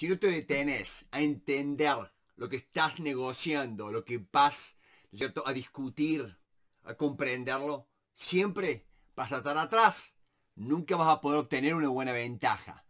Si no te detenés a entender lo que estás negociando, lo que vas, cierto?, a discutir, a comprenderlo, siempre vas a estar atrás. Nunca vas a poder obtener una buena ventaja.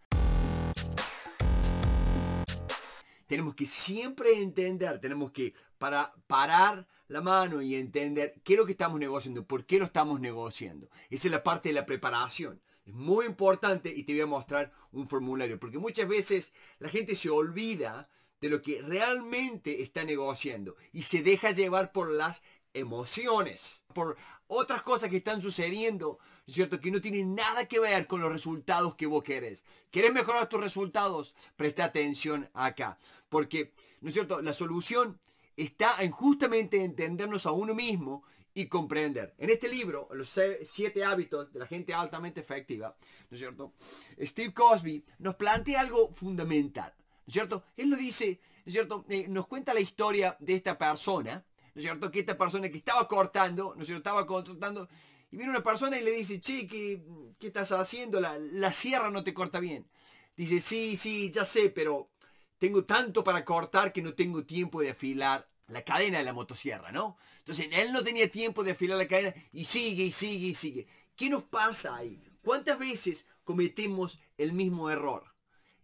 Tenemos que siempre entender, tenemos que para parar la mano y entender qué es lo que estamos negociando, por qué lo estamos negociando. Esa es la parte de la preparación muy importante y te voy a mostrar un formulario, porque muchas veces la gente se olvida de lo que realmente está negociando y se deja llevar por las emociones, por otras cosas que están sucediendo, ¿cierto? Que no tienen nada que ver con los resultados que vos querés. ¿Querés mejorar tus resultados? Presta atención acá, porque, ¿no es cierto? La solución está en justamente entendernos a uno mismo y comprender. En este libro, Los siete hábitos de la gente altamente efectiva, ¿no es cierto? Steve Cosby nos plantea algo fundamental, ¿no es cierto? Él lo dice, ¿no es cierto? Eh, nos cuenta la historia de esta persona, ¿no es cierto? Que esta persona que estaba cortando, ¿no es cierto? Estaba contratando y viene una persona y le dice, che, ¿qué, qué estás haciendo? La, la sierra no te corta bien. Dice, sí, sí, ya sé, pero tengo tanto para cortar que no tengo tiempo de afilar la cadena de la motosierra, ¿no? Entonces él no tenía tiempo de afilar la cadena y sigue y sigue y sigue. ¿Qué nos pasa ahí? ¿Cuántas veces cometemos el mismo error?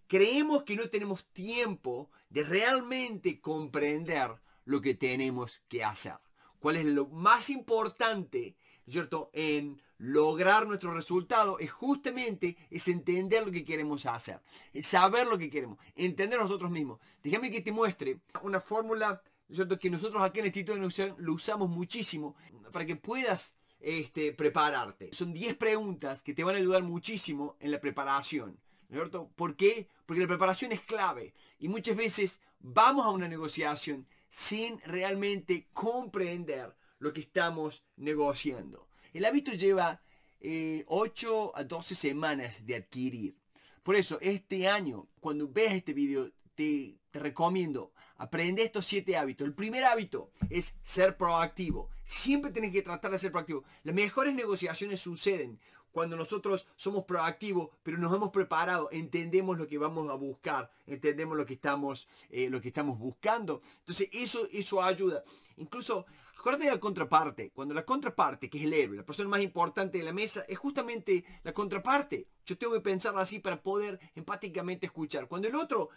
Creemos que no tenemos tiempo de realmente comprender lo que tenemos que hacer. ¿Cuál es lo más importante, ¿cierto?, en lograr nuestro resultado es justamente es entender lo que queremos hacer, saber lo que queremos, entender nosotros mismos. Déjame que te muestre una fórmula es cierto? Que nosotros aquí en el Instituto de Negociación lo usamos muchísimo para que puedas este, prepararte. Son 10 preguntas que te van a ayudar muchísimo en la preparación. cierto? ¿Por qué? Porque la preparación es clave. Y muchas veces vamos a una negociación sin realmente comprender lo que estamos negociando. El hábito lleva 8 eh, a 12 semanas de adquirir. Por eso, este año, cuando veas este video, te, te recomiendo Aprende estos siete hábitos. El primer hábito es ser proactivo. Siempre tienes que tratar de ser proactivo. Las mejores negociaciones suceden cuando nosotros somos proactivos, pero nos hemos preparado, entendemos lo que vamos a buscar, entendemos lo que estamos, eh, lo que estamos buscando. Entonces eso, eso ayuda. Incluso, acuérdate de la contraparte. Cuando la contraparte, que es el héroe, la persona más importante de la mesa, es justamente la contraparte. Yo tengo que pensar así para poder empáticamente escuchar. Cuando el otro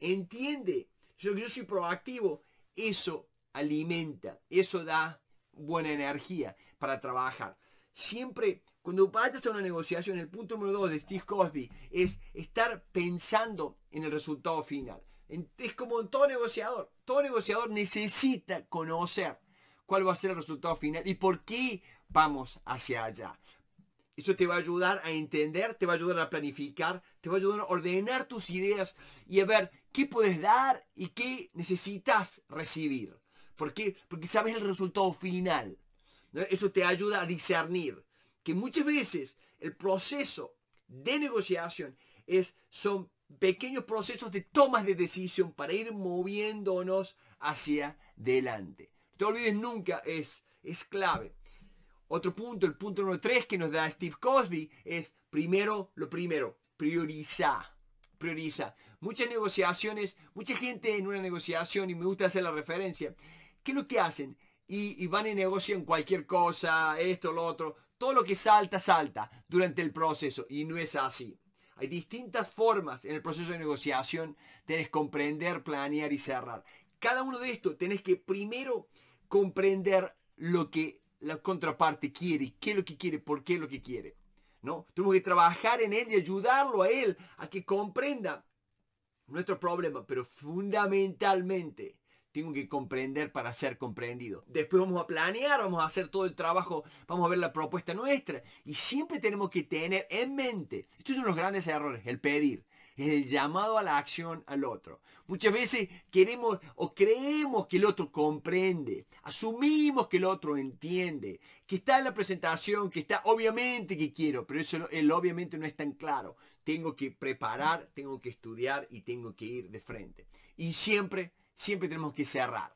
entiende yo, yo soy proactivo. Eso alimenta, eso da buena energía para trabajar. Siempre, cuando vayas a una negociación, el punto número dos de Steve Cosby es estar pensando en el resultado final. Es como todo negociador. Todo negociador necesita conocer cuál va a ser el resultado final y por qué vamos hacia allá. Eso te va a ayudar a entender, te va a ayudar a planificar, te va a ayudar a ordenar tus ideas y a ver qué puedes dar y qué necesitas recibir. porque Porque sabes el resultado final. Eso te ayuda a discernir que muchas veces el proceso de negociación es, son pequeños procesos de tomas de decisión para ir moviéndonos hacia adelante. No te olvides nunca, es, es clave. Otro punto, el punto número tres que nos da Steve Cosby es primero lo primero, prioriza. Prioriza. Muchas negociaciones, mucha gente en una negociación, y me gusta hacer la referencia, ¿qué es lo que hacen? Y, van y negocian cualquier cosa, esto, lo otro. Todo lo que salta, salta durante el proceso. Y no es así. Hay distintas formas en el proceso de negociación. Tenés comprender, planear y cerrar. Cada uno de estos tenés que primero comprender lo que la contraparte quiere, qué es lo que quiere, por qué es lo que quiere. ¿no? Tenemos que trabajar en él y ayudarlo a él a que comprenda nuestro problema, pero fundamentalmente tengo que comprender para ser comprendido. Después vamos a planear, vamos a hacer todo el trabajo, vamos a ver la propuesta nuestra y siempre tenemos que tener en mente, esto es uno de los grandes errores, el pedir el llamado a la acción al otro. Muchas veces queremos o creemos que el otro comprende, asumimos que el otro entiende, que está en la presentación, que está obviamente que quiero, pero eso obviamente no es tan claro. Tengo que preparar, tengo que estudiar y tengo que ir de frente. Y siempre, siempre tenemos que cerrar.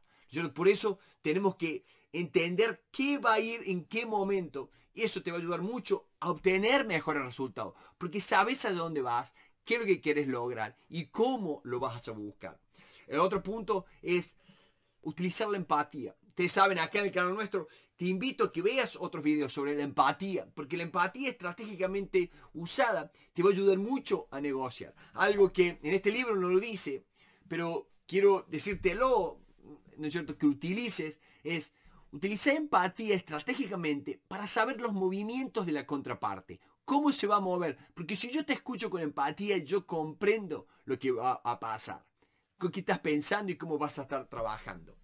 Por eso tenemos que entender qué va a ir en qué momento. Y eso te va a ayudar mucho a obtener mejores resultados. Porque sabes a dónde vas, ¿Qué es lo que quieres lograr? ¿Y cómo lo vas a buscar? El otro punto es utilizar la empatía. Ustedes saben, acá en el canal nuestro, te invito a que veas otros videos sobre la empatía, porque la empatía estratégicamente usada te va a ayudar mucho a negociar. Algo que en este libro no lo dice, pero quiero decírtelo, ¿no es cierto?, que utilices, es utilizar empatía estratégicamente para saber los movimientos de la contraparte cómo se va a mover. Porque si yo te escucho con empatía, yo comprendo lo que va a pasar. ¿Con ¿Qué estás pensando y cómo vas a estar trabajando?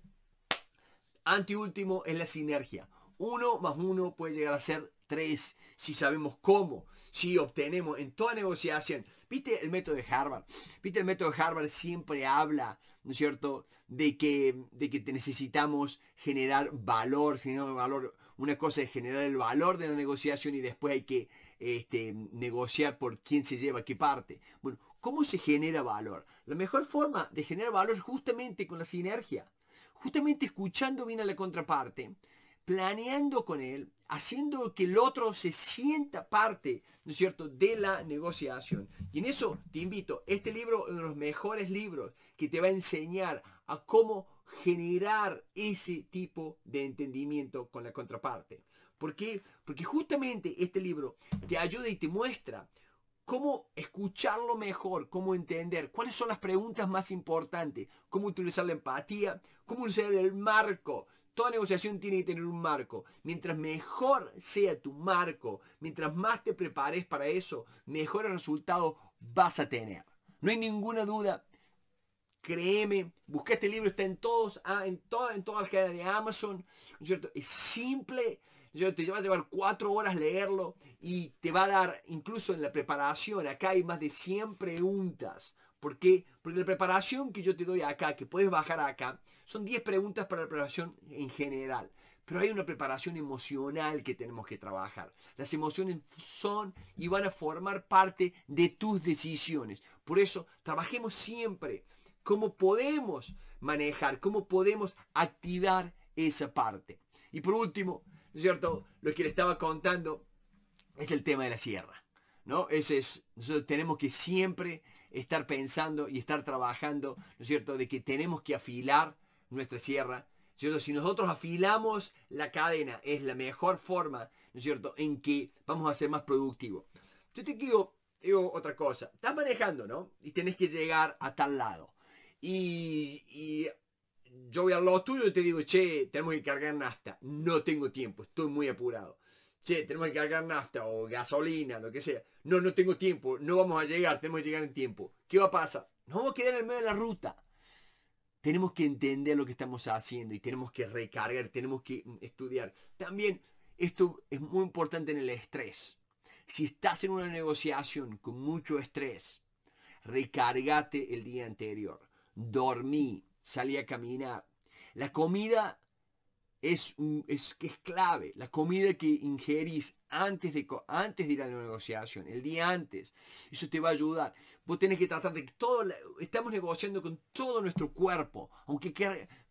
Antiúltimo es la sinergia. Uno más uno puede llegar a ser tres si sabemos cómo, si obtenemos en toda negociación. ¿Viste el método de Harvard? ¿Viste el método de Harvard siempre habla, ¿no es cierto?, de que, de que necesitamos generar valor, generar valor una cosa es generar el valor de la negociación y después hay que este, negociar por quién se lleva qué parte. Bueno, ¿cómo se genera valor? La mejor forma de generar valor es justamente con la sinergia. Justamente escuchando bien a la contraparte, planeando con él, haciendo que el otro se sienta parte, ¿no es cierto?, de la negociación. Y en eso te invito, este libro es uno de los mejores libros que te va a enseñar a cómo generar ese tipo de entendimiento con la contraparte. ¿Por qué? Porque justamente este libro te ayuda y te muestra cómo escucharlo mejor, cómo entender, cuáles son las preguntas más importantes, cómo utilizar la empatía, cómo usar el marco, Toda negociación tiene que tener un marco. Mientras mejor sea tu marco, mientras más te prepares para eso, mejores resultado vas a tener. No hay ninguna duda. Créeme, busca este libro, está en todos, ah, en, todas, en todas las cadenas de Amazon, es simple, te va a llevar cuatro horas leerlo y te va a dar, incluso en la preparación, acá hay más de 100 preguntas ¿Por qué? Porque la preparación que yo te doy acá, que puedes bajar acá, son 10 preguntas para la preparación en general. Pero hay una preparación emocional que tenemos que trabajar. Las emociones son y van a formar parte de tus decisiones. Por eso, trabajemos siempre cómo podemos manejar, cómo podemos activar esa parte. Y por último, cierto? Lo que le estaba contando es el tema de la sierra. ¿no? Ese es, nosotros tenemos que siempre estar pensando y estar trabajando, ¿no es cierto?, de que tenemos que afilar nuestra sierra. ¿cierto? Si nosotros afilamos la cadena, es la mejor forma, ¿no es cierto?, en que vamos a ser más productivos. Yo te digo, otra cosa. Estás manejando, ¿no? Y tenés que llegar a tal lado. Y, yo voy al lado tuyo y te digo, che, tenemos que cargar nafta. No tengo tiempo, estoy muy apurado che, tenemos que cargar nafta o gasolina, lo que sea. No, no tengo tiempo, no vamos a llegar, tenemos que llegar en tiempo. ¿Qué va a pasar? Nos vamos a quedar en el medio de la ruta. Tenemos que entender lo que estamos haciendo y tenemos que recargar, tenemos que mm, estudiar. También esto es muy importante en el estrés. Si estás en una negociación con mucho estrés, recargate el día anterior, dormí, salí a caminar. La comida es, es, es clave. La comida que ingerís antes de, antes de ir a la negociación, el día antes, eso te va a ayudar. Vos tenés que tratar de que todo, estamos negociando con todo nuestro cuerpo, aunque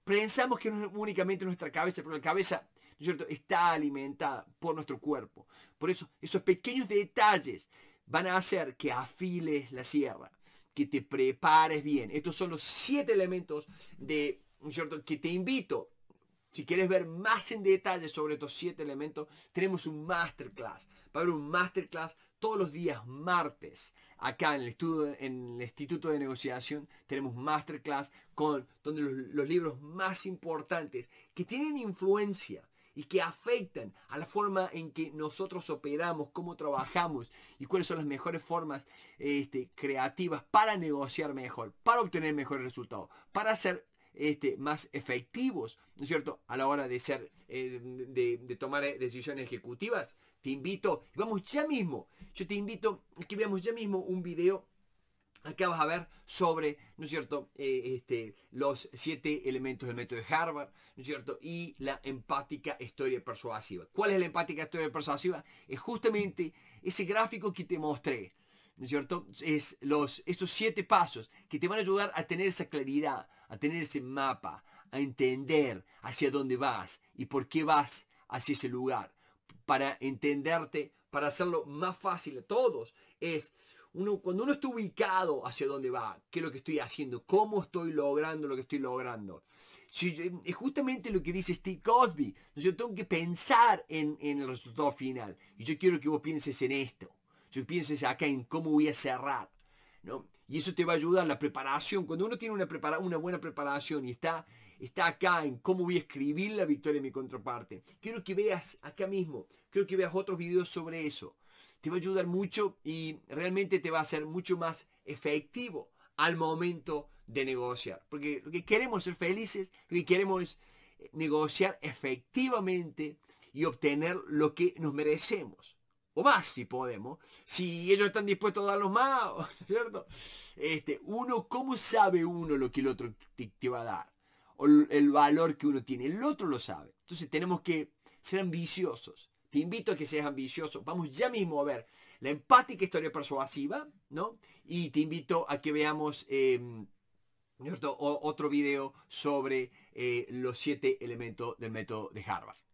pensamos que no es únicamente nuestra cabeza, pero la cabeza ¿no es cierto? está alimentada por nuestro cuerpo. Por eso, esos pequeños detalles van a hacer que afiles la sierra, que te prepares bien. Estos son los siete elementos de, cierto? que te invito si quieres ver más en detalle sobre estos siete elementos, tenemos un masterclass. Va a haber un masterclass todos los días martes. Acá en el, estudio, en el Instituto de Negociación tenemos masterclass con donde los, libros más importantes que tienen influencia y que afectan a la forma en que nosotros operamos, cómo trabajamos y cuáles son las mejores formas este, creativas para negociar mejor, para obtener mejores resultados, para hacer... Este, más efectivos, ¿no es cierto?, a la hora de ser, eh, de, tomar eh, decisiones ejecutivas. Te invito, vamos ya mismo, yo te invito a que veamos ya mismo un video Acá vas a ver sobre, ¿no es cierto?, eh, este, los siete elementos del método de Harvard, ¿no es cierto?, y la empática historia persuasiva. ¿Cuál es la empática historia persuasiva? Es justamente ese gráfico que te mostré, ¿no es cierto? Es los, estos siete pasos que te van a ayudar a tener esa claridad, a tener ese mapa, a entender hacia dónde vas y por qué vas hacia ese lugar. Para entenderte, para hacerlo más fácil a todos, es uno, cuando uno está ubicado hacia dónde va, qué es lo que estoy haciendo, cómo estoy logrando lo que estoy logrando. es justamente lo que dice Steve Cosby. Yo tengo que pensar en el resultado final. Y yo quiero que vos pienses en esto. Si pienses acá en cómo voy a cerrar. Y eso te va a ayudar en la preparación. Cuando uno tiene una, prepara una buena preparación y está, está acá en cómo voy a escribir la victoria de mi contraparte, quiero que veas acá mismo, quiero que veas otros videos sobre eso. Te va a ayudar mucho y realmente te va a ser mucho más efectivo al momento de negociar. Porque lo que queremos es ser felices, lo que queremos es eh, negociar efectivamente y obtener lo que nos merecemos o más si podemos, si ellos están dispuestos a los más, ¿cierto? Este, uno, ¿cómo sabe uno lo que el otro te, va a dar? O el valor que uno tiene, el otro lo sabe. Entonces tenemos que ser ambiciosos. Te invito a que seas ambicioso. Vamos ya mismo a ver la empática historia persuasiva, ¿no? Y te invito a que veamos em, otro video sobre eh, los siete elementos del método de Harvard.